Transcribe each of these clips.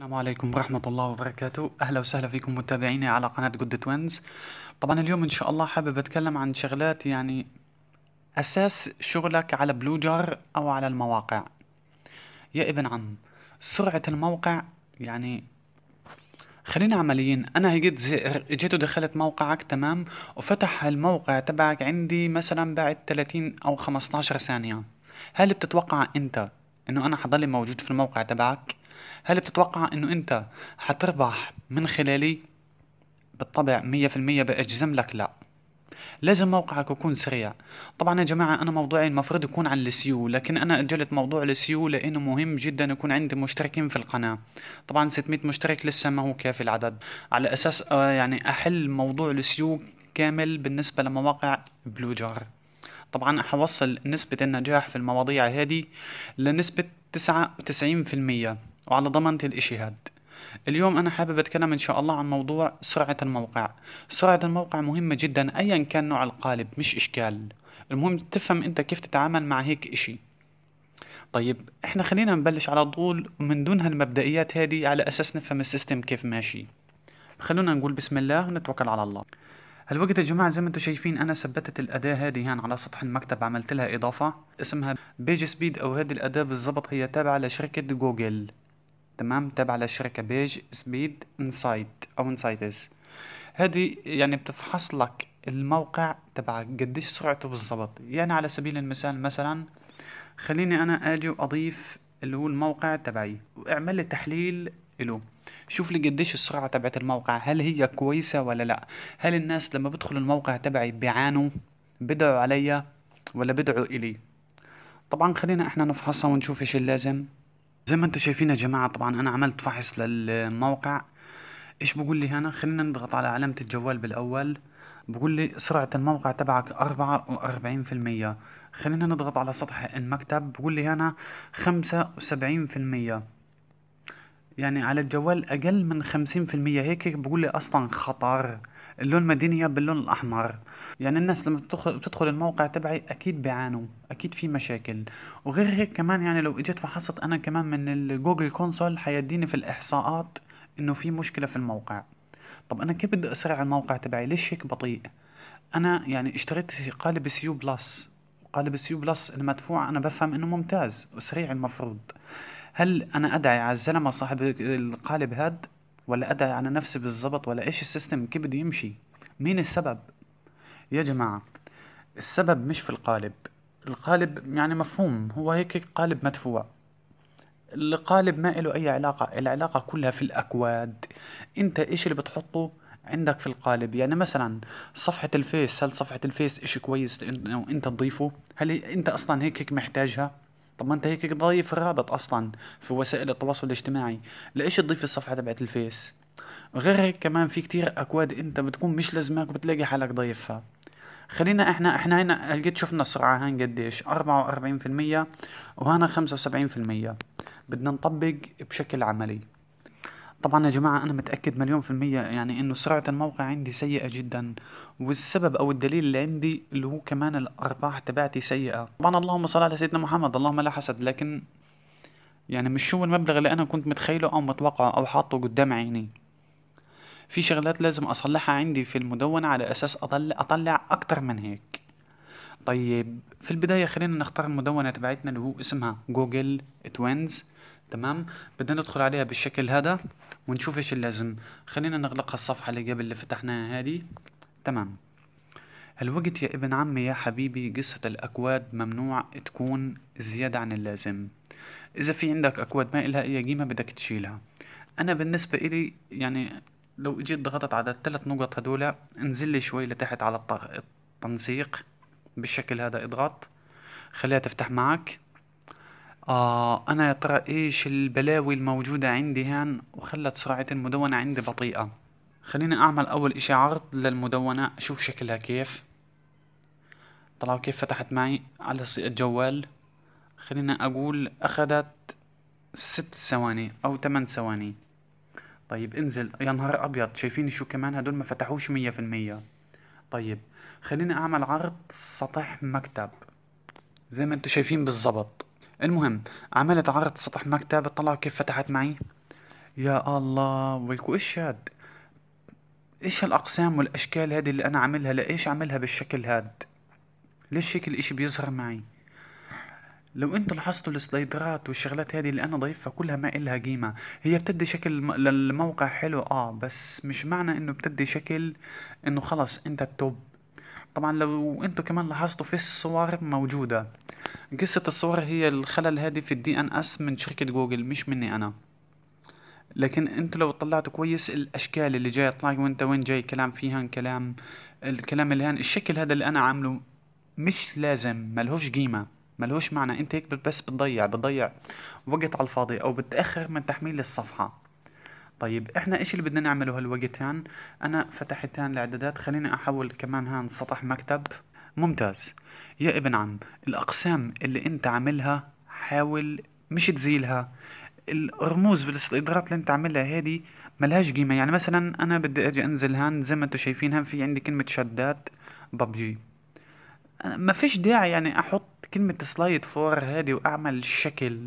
السلام عليكم ورحمة الله وبركاته أهلا وسهلا فيكم متابعيني على قناة جود توينز طبعا اليوم إن شاء الله حابب أتكلم عن شغلات يعني أساس شغلك على بلوجر أو على المواقع يا ابن عم سرعة الموقع يعني خلينا عمليين انا زي... جيت ودخلت موقعك تمام وفتح الموقع تبعك عندي مثلا بعد 30 او 15 ثانية هل بتتوقع انت انه انا حضلي موجود في الموقع تبعك هل بتتوقع انه انت حتربح من خلالي بالطبع مية المية باجزم لك لا لازم موقعك يكون سريع طبعا يا جماعة أنا موضوعي المفروض يكون عن السيو لكن أنا أجلت موضوع السيو لأنه مهم جدا يكون عندي مشتركين في القناة طبعا 600 مشترك لسه ما هو كافي العدد على أساس آه، يعني أحل موضوع السيو كامل بالنسبة لمواقع بلوجر طبعا حوصل نسبة النجاح في المواضيع هذه لنسبة 99% وعلى ضمانة الإشي هاد اليوم أنا حابب أتكلم إن شاء الله عن موضوع سرعة الموقع سرعة الموقع مهمة جدا أيا كان نوع القالب مش إشكال المهم تفهم أنت كيف تتعامل مع هيك إشي طيب إحنا خلينا نبلش على طول من دون هالمبدئيات هذه على أساس نفهم السيستم كيف ماشي خلونا نقول بسم الله ونتوكل على الله هالوقت يا جماعة زي ما انتم شايفين أنا ثبتت الأداة هذه هان على سطح المكتب عملت لها إضافة اسمها بيج سبيد أو هذه الأداة بالضبط هي تابعة لشركة جوجل تمام تابعة لشركة بيج سبيد انسايت او انسايتس هذه يعني بتفحص لك الموقع تبعك قديش سرعته بالضبط يعني على سبيل المثال مثلا خليني انا اجي واضيف اللي هو الموقع تبعي واعمل لي تحليل له شوف لي قديش السرعة تبعت الموقع هل هي كويسة ولا لا هل الناس لما بدخلوا الموقع تبعي بيعانوا بدعوا عليا ولا بدعوا إلي طبعا خلينا احنا نفحصها ونشوف ايش اللازم زي ما انتم شايفين يا جماعة طبعا انا عملت فحص للموقع ايش بقول لي هنا خلينا نضغط على علامة الجوال بالاول بقول لي سرعة الموقع تبعك أربعة وأربعين في المية خلينا نضغط على سطح المكتب بقول لي هنا خمسة وسبعين في المية يعني على الجوال أقل من خمسين في المية هيك بقول لي أصلا خطر اللون مدينية باللون الأحمر يعني الناس لما بتدخل الموقع تبعي أكيد بيعانوا أكيد في مشاكل وغير هيك كمان يعني لو إجيت فحصت أنا كمان من الجوجل كونسول حيديني في الإحصاءات إنه في مشكلة في الموقع طب أنا كيف بدي أسرع الموقع تبعي ليش هيك بطيء أنا يعني اشتريت قالب سيو بلس قالب سيو بلس المدفوع أنا بفهم إنه ممتاز وسريع المفروض هل أنا أدعي على الزلمة صاحب القالب هاد ولا أدى على نفسي بالظبط ولا إيش السيستم كيف بده يمشي مين السبب يا جماعة السبب مش في القالب القالب يعني مفهوم هو هيك قالب مدفوع القالب ما له أي علاقة العلاقة كلها في الأكواد أنت إيش اللي بتحطه عندك في القالب يعني مثلا صفحة الفيس هل صفحة الفيس إشي كويس إنه أنت تضيفه هل أنت أصلا هيك هيك محتاجها طب ما انت هيك ضايف رابط اصلا في وسائل التواصل الاجتماعي ليش تضيف الصفحه تبعت الفيس غير هيك كمان في كتير اكواد انت بتكون مش لازمك وبتلاقي حالك ضايفها خلينا احنا احنا هنا لقيت شفنا السرعة هان قديش أربعة وأربعين في المية وهنا خمسة وسبعين في المية بدنا نطبق بشكل عملي طبعا يا جماعة أنا متأكد مليون في المية يعني إنه سرعة الموقع عندي سيئة جدا والسبب أو الدليل اللي عندي اللي هو كمان الأرباح تبعتي سيئة طبعا اللهم صل على سيدنا محمد اللهم لا حسد لكن يعني مش هو المبلغ اللي أنا كنت متخيله أو متوقعه أو حاطه قدام عيني في شغلات لازم أصلحها عندي في المدونة على أساس أطلع, أطلع أكتر من هيك طيب في البداية خلينا نختار المدونة تبعتنا اللي هو اسمها جوجل توينز تمام بدنا ندخل عليها بالشكل هذا ونشوف ايش اللازم خلينا نغلق الصفحة اللي قبل اللي فتحناها هذه تمام الوقت يا ابن عمي يا حبيبي قصة الأكواد ممنوع تكون زيادة عن اللازم إذا في عندك أكواد ما إلها أي قيمة بدك تشيلها أنا بالنسبة إلي يعني لو إجيت ضغطت على الثلاث نقط هدول انزل لي شوي لتحت على التنسيق بالشكل هذا اضغط خليها تفتح معك آه أنا يا ترى إيش البلاوي الموجودة عندي هان وخلت سرعة المدونة عندي بطيئة خليني أعمل أول إشي عرض للمدونة أشوف شكلها كيف طلعوا كيف فتحت معي على الجوال خلينا أقول أخذت ست ثواني أو تمن ثواني طيب انزل يا نهار أبيض شايفين شو كمان هدول ما فتحوش مية في المية طيب خليني أعمل عرض سطح مكتب زي ما انتو شايفين بالظبط المهم عملت عرض سطح مكتب طلعوا كيف فتحت معي يا الله ولكو ايش هاد ايش هالاقسام والاشكال هذه اللي انا عاملها لايش عاملها بالشكل هاد ليش هيك الاشي بيظهر معي لو انتم لاحظتوا السلايدرات والشغلات هذه اللي انا ضايفها كلها ما إلها قيمه هي بتدي شكل للموقع حلو اه بس مش معنى انه بتدي شكل انه خلص انت التوب طبعا لو انتم كمان لاحظتوا في الصور موجوده قصة الصور هي الخلل هذه في الدي ان اس من شركة جوجل مش مني انا لكن انت لو طلعت كويس الاشكال اللي جايه تطلع وانت وين جاي كلام فيها كلام الكلام اللي هان الشكل هذا اللي انا عامله مش لازم ملهوش قيمه ملهوش معنى انت هيك بس بتضيع بتضيع وقت على الفاضي او بتاخر من تحميل الصفحه طيب احنا ايش اللي بدنا نعمله هالوقت هان انا فتحت هان الاعدادات خليني احول كمان هان سطح مكتب ممتاز يا ابن عم الأقسام اللي أنت عاملها حاول مش تزيلها الرموز بالاستدارات اللي انت عاملها هذه ملهاش قيمه يعني مثلا انا بدي اجي انزل هان زي ما انتم شايفين هان في عندي كلمه شدات ببجي ما فيش داعي يعني احط كلمه سلايد فور هذه واعمل شكل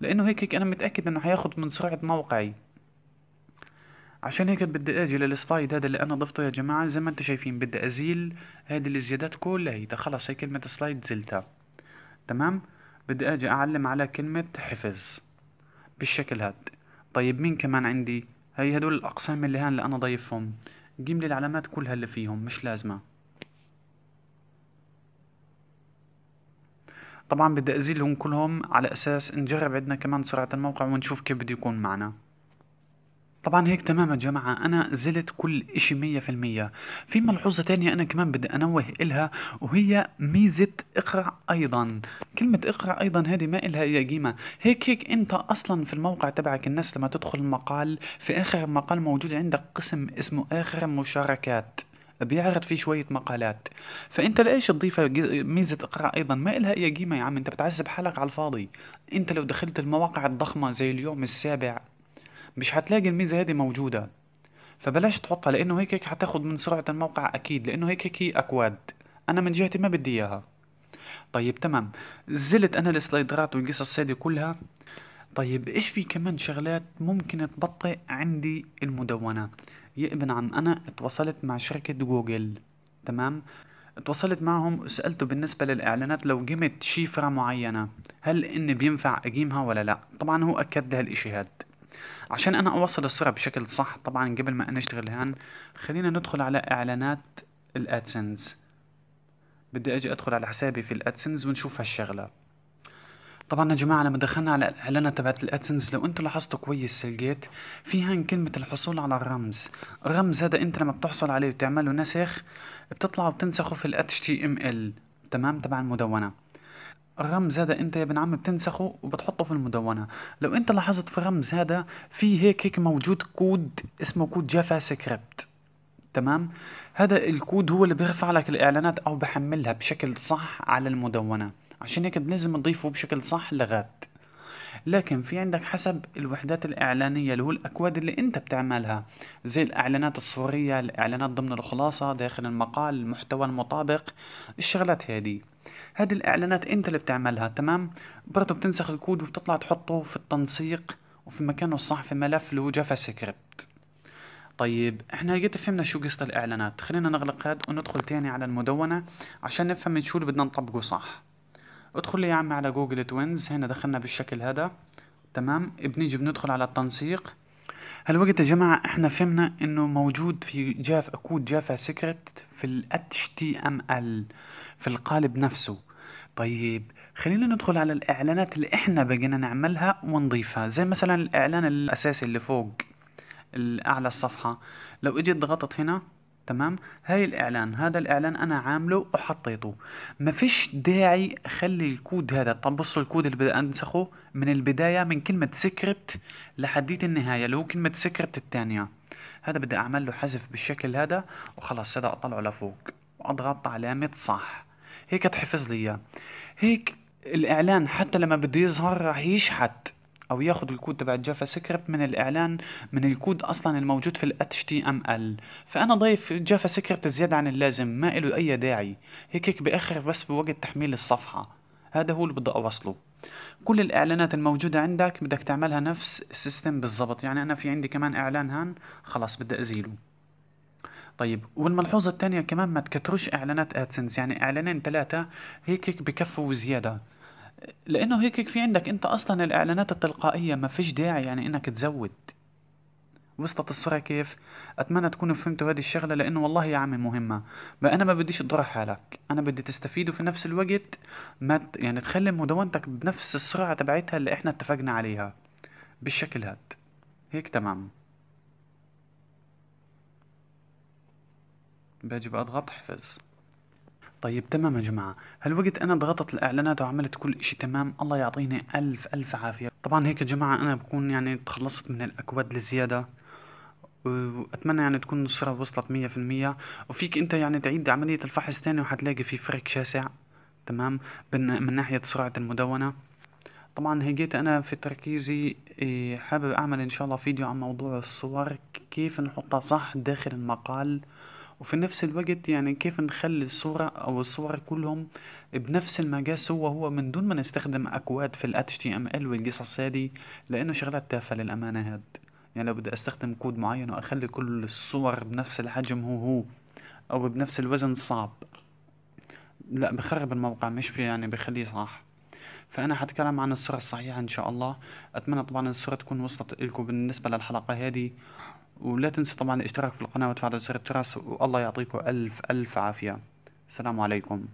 لانه هيك, هيك انا متاكد انه هياخد من سرعه موقعي عشان هيك بدي اجي للسلايد هذا اللي انا ضفته يا جماعه زي ما انتم شايفين بدي ازيل هذه الزيادات كلها هيدا خلص هي كلمه سلايد زلتها تمام بدي اجي اعلم على كلمه حفظ بالشكل هاد طيب مين كمان عندي هي هدول الاقسام اللي هان اللي انا ضايفهم جيب لي العلامات كلها اللي فيهم مش لازمه طبعا بدي ازيلهم كلهم على اساس نجرب عندنا كمان سرعه الموقع ونشوف كيف بده يكون معنا طبعا هيك تمام يا جماعة أنا زلت كل إشي مية في المية في ملحوظة تانية أنا كمان بدي أنوه إلها وهي ميزة اقرأ أيضا كلمة اقرأ أيضا هذه ما إلها يا قيمة هيك هيك أنت أصلا في الموقع تبعك الناس لما تدخل المقال في آخر المقال موجود عندك قسم اسمه آخر مشاركات بيعرض فيه شوية مقالات فأنت لإيش تضيف ميزة اقرأ أيضا ما إلها أي قيمة يا عم أنت بتعذب حالك على الفاضي أنت لو دخلت المواقع الضخمة زي اليوم السابع مش هتلاقي الميزة هذه موجودة فبلاش تحطها لانه هيك هيك حتاخذ من سرعة الموقع اكيد لانه هيك هيك هي اكواد انا من جهتي ما بدي اياها طيب تمام زلت انا السلايدرات والقصص هذه كلها طيب ايش في كمان شغلات ممكن تبطئ عندي المدونة يا ابن عم انا اتواصلت مع شركة جوجل تمام اتواصلت معهم وسألته بالنسبة للإعلانات لو قمت شيفره معينة هل إن بينفع أقيمها ولا لا طبعا هو أكد لي هالإشي هاد عشان انا اوصل الصورة بشكل صح طبعا قبل ما نشتغل الان خلينا ندخل على اعلانات الادسنس بدي اجي ادخل على حسابي في الادسنس ونشوف هالشغلة طبعا يا جماعة لما دخلنا على الإعلانات تبعت الأدسنس لو انتو لاحظتوا كويس لقيت في هان كلمة الحصول على الرمز، الرمز هذا أنت لما بتحصل عليه وتعمله نسخ بتطلع وبتنسخه في ال HTML تمام تبع المدونة الرمز هذا انت يا ابن عم بتنسخه وبتحطه في المدونه لو انت لاحظت في الرمز هذا في هيك هيك موجود كود اسمه كود جافا سكريبت تمام هذا الكود هو اللي بيرفع لك الاعلانات او بحملها بشكل صح على المدونه عشان هيك لازم نضيفه بشكل صح لغات لكن في عندك حسب الوحدات الإعلانية اللي هو الأكواد اللي أنت بتعملها زي الإعلانات الصورية الإعلانات ضمن الخلاصة داخل المقال المحتوى المطابق الشغلات هذه هذه الإعلانات أنت اللي بتعملها تمام برضه بتنسخ الكود وبتطلع تحطه في التنسيق وفي مكانه الصح في ملف اللي هو جافا سكريبت طيب احنا جيت فهمنا شو قصة الإعلانات خلينا نغلق هاد وندخل تاني على المدونة عشان نفهم شو اللي بدنا نطبقه صح ادخل لي يا عمي على جوجل توينز هنا دخلنا بالشكل هذا تمام بنيجي بندخل على التنسيق هالوقت يا جماعة احنا فهمنا انه موجود في جاف كود جافا سيكرت في ال HTML في القالب نفسه طيب خلينا ندخل على الاعلانات اللي احنا بقينا نعملها ونضيفها زي مثلا الاعلان الاساسي اللي فوق الاعلى الصفحة لو اجيت ضغطت هنا تمام هاي الاعلان هذا الاعلان انا عامله وحطيته ما فيش داعي اخلي الكود هذا طب بصوا الكود اللي بدي انسخه من البداية من كلمة سكريبت لحديت النهاية اللي هو كلمة سكريبت الثانية هذا بدي اعمل له حذف بالشكل هذا وخلاص هذا اطلعه لفوق واضغط علامة صح هيك تحفظ لي اياه هيك الاعلان حتى لما بده يظهر راح يشحت او ياخذ الكود تبع الجافا سكريبت من الاعلان من الكود اصلا الموجود في ال HTML فانا ضايف جافا سكريبت زياده عن اللازم ما له اي داعي هيك هيك باخر بس بوقت تحميل الصفحه هذا هو اللي بدي اوصله كل الاعلانات الموجوده عندك بدك تعملها نفس السيستم بالضبط يعني انا في عندي كمان اعلان هان خلاص بدي ازيله طيب والملحوظه الثانيه كمان ما تكتروش اعلانات ادسنس يعني اعلانين ثلاثه هيك هيك بكفوا وزياده لانه هيك في عندك انت اصلا الاعلانات التلقائيه ما فيش داعي يعني انك تزود وصلت الصورة كيف؟ أتمنى تكونوا فهمتوا هذه الشغلة لأنه والله يا عمي مهمة، ما أنا ما بديش أضر حالك، أنا بدي تستفيد وفي نفس الوقت ما يعني تخلي مدونتك بنفس السرعة تبعتها اللي إحنا اتفقنا عليها، بالشكل هاد، هيك تمام. باجي بأضغط حفظ. طيب تمام يا جماعة وقت أنا ضغطت الإعلانات وعملت كل إشي تمام الله يعطيني ألف ألف عافية طبعا هيك يا جماعة أنا بكون يعني تخلصت من الأكواد الزيادة وأتمنى يعني تكون الصورة وصلت مية في المية وفيك أنت يعني تعيد عملية الفحص تاني وحتلاقي في فرق شاسع تمام من ناحية سرعة المدونة طبعا هيجيت أنا في تركيزي إيه، حابب أعمل إن شاء الله فيديو عن موضوع الصور كيف نحطها صح داخل المقال وفي نفس الوقت يعني كيف نخلي الصورة أو الصور كلهم بنفس المقاس هو هو من دون ما نستخدم أكواد في ال HTML والقصص هذه لأنه شغلات تافهة للأمانة هاد يعني لو بدي أستخدم كود معين وأخلي كل الصور بنفس الحجم هو هو أو بنفس الوزن صعب لا بخرب الموقع مش يعني بخليه صح فانا حتكلم عن الصوره الصحيحه ان شاء الله اتمنى طبعا الصوره تكون وصلت لكم بالنسبه للحلقه هذه ولا تنسوا طبعا الاشتراك في القناه وتفعيل زر الجرس والله يعطيكم الف الف عافيه السلام عليكم